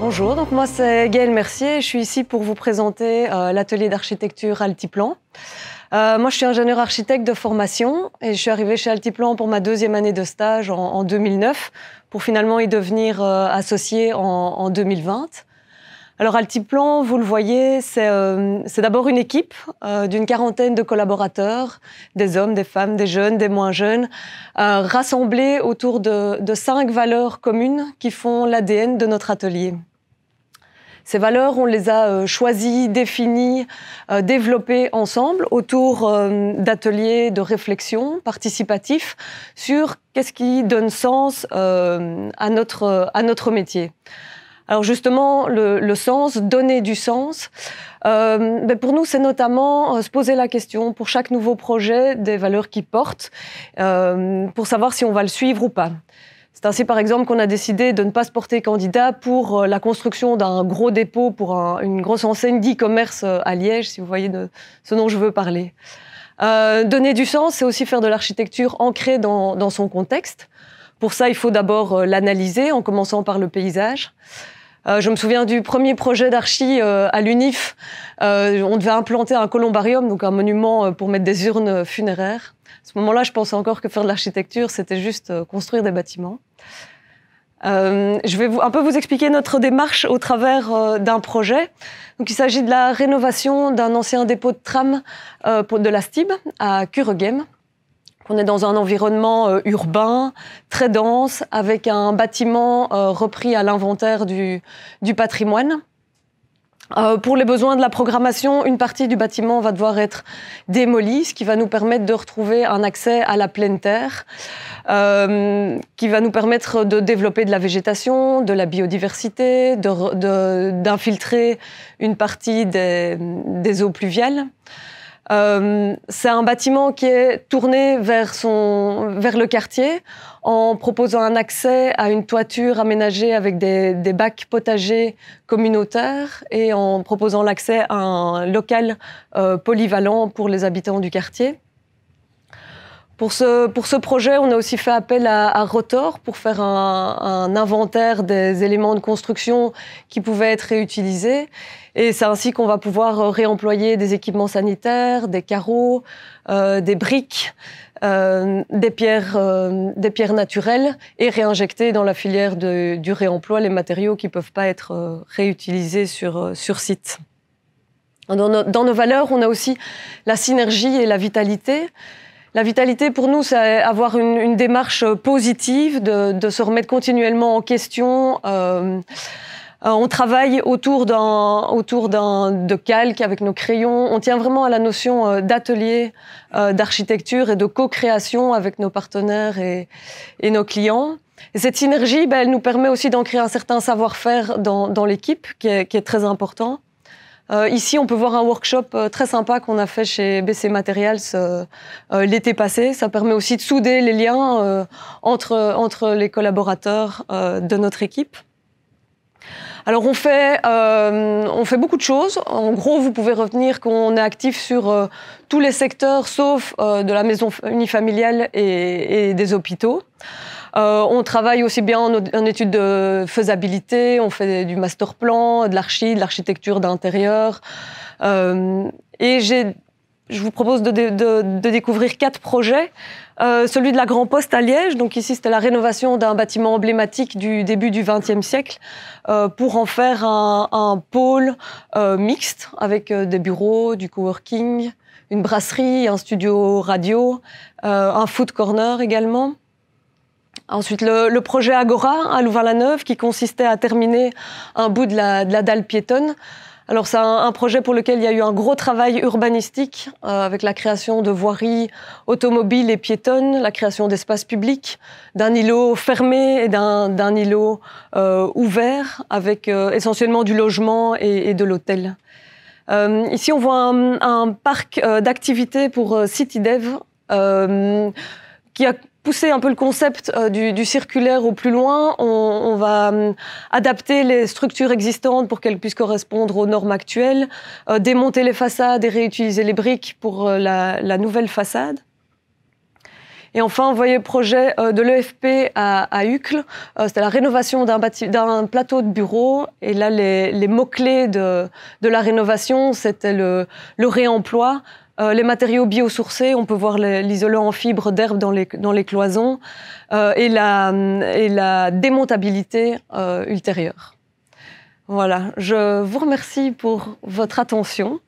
Bonjour, donc moi c'est Gaëlle Mercier, je suis ici pour vous présenter euh, l'atelier d'architecture Altiplan. Euh, moi je suis ingénieur architecte de formation et je suis arrivée chez Altiplan pour ma deuxième année de stage en, 2009 pour finalement y devenir associé euh, associée en, 2020. Alors Altiplan, vous le voyez, c'est euh, d'abord une équipe d'une quarantaine de collaborateurs, des hommes, des femmes, des jeunes, des moins jeunes, rassemblés autour de cinq valeurs communes qui font l'ADN de notre atelier. Ces valeurs, on les a euh, choisies, définies, euh, développées ensemble autour euh, d'ateliers de réflexion participatif sur qu'est-ce qui donne sens à notre, à notre métier. Alors justement, le, sens, donner du sens, ben pour nous, c'est notamment se poser la question pour chaque nouveau projet des valeurs qu'il porte, pour savoir si on va le suivre ou pas. C'est ainsi, par exemple, qu'on a décidé de ne pas se porter candidat pour euh, la construction d'un gros dépôt pour une grosse enseigne d'e-commerce euh, à Liège, si vous voyez de ce dont je veux parler. Euh, donner du sens, c'est aussi faire de l'architecture ancrée dans, son contexte. Pour ça, il faut d'abord l'analyser en commençant par le paysage. je me souviens du premier projet d'archi à l'UNIF. on devait implanter un columbarium, donc un monument pour mettre des urnes funéraires. À ce moment-là, je pensais encore que faire de l'architecture, c'était juste construire des bâtiments. Euh, je vais un peu vous expliquer notre démarche au travers euh, d'un projet. Donc, il s'agit de la rénovation d'un ancien dépôt de tram euh, de la STIB à kuregem On est dans un environnement urbain, très dense, avec un bâtiment repris à l'inventaire du patrimoine. Euh, pour les besoins de la programmation, une partie du bâtiment va devoir être démolie, ce qui va nous permettre de retrouver un accès à la pleine terre, euh, qui va nous permettre de développer de la végétation, de la biodiversité, d'infiltrer une partie des eaux pluviales. Euh, c'est un bâtiment qui est tourné vers, son, vers le quartier en proposant un accès à une toiture aménagée avec des, des bacs potagers communautaires et en proposant l'accès à un local euh, polyvalent pour les habitants du quartier. Pour ce, pour ce projet, on a aussi fait appel à, à Rotor pour faire un, un, inventaire des éléments de construction qui pouvaient être réutilisés. Et c'est ainsi qu'on va pouvoir euh, réemployer des équipements sanitaires, des carreaux, euh, des briques, euh, des, pierres, euh, des pierres naturelles et réinjecter dans la filière de, du réemploi les matériaux qui ne peuvent pas être euh, réutilisés sur, sur site. dans nos valeurs, on a aussi la synergie et la vitalité. La vitalité, pour nous, c'est avoir une, démarche positive, de, se remettre continuellement en question. Euh, euh, on travaille autour d'un autour de calque avec nos crayons. On tient vraiment à la notion euh, d'atelier, d'architecture et de co-création avec nos partenaires et, nos clients. cette synergie, ben, elle nous permet aussi d'ancrer un certain savoir-faire dans, l'équipe, qui est, très important. Euh, ici, on peut voir un workshop euh, très sympa qu'on a fait chez BC Materials euh, l'été passé. Ça permet aussi de souder les liens entre, entre les collaborateurs de notre équipe. Alors on fait, on fait beaucoup de choses. En gros, vous pouvez retenir qu'on est actif sur tous les secteurs sauf de la maison unifamiliale et des hôpitaux. Euh, on travaille aussi bien en, études de faisabilité, on fait du master plan, de l'archi, de l'architecture d'intérieur. Euh, et je vous propose de, découvrir quatre projets. Euh, celui de la Grand Poste à Liège, donc ici c'était la rénovation d'un bâtiment emblématique du début du XXe siècle euh, pour en faire un, pôle mixte avec des bureaux, du coworking, une brasserie, un studio radio, un food corner également. Ensuite, le, projet Agora à Louvain-la-Neuve, qui consistait à terminer un bout de la, dalle piétonne. Alors, c'est un, projet pour lequel il y a eu un gros travail urbanistique, euh, avec la création de voiries automobiles et piétonnes, la création d'espaces publics, d'un îlot fermé et d'un îlot euh, ouvert, avec euh, essentiellement du logement et, de l'hôtel. ici, on voit un, un parc d'activités pour CityDev qui a pousser un peu le concept euh, du, circulaire au plus loin. On, va hum, adapter les structures existantes pour qu'elles puissent correspondre aux normes actuelles, euh, démonter les façades et réutiliser les briques pour euh, la, nouvelle façade. Et enfin, vous le projet de l'EFP à, à Uccle. C'était la rénovation d'un plateau de bureau. Et là, les, mots-clés de, la rénovation, c'était le, le réemploi, euh, les matériaux biosourcés, on peut voir l'isolant en fibre d'herbe dans les, cloisons euh, et, la, démontabilité euh, ultérieure. Voilà, je vous remercie pour votre attention.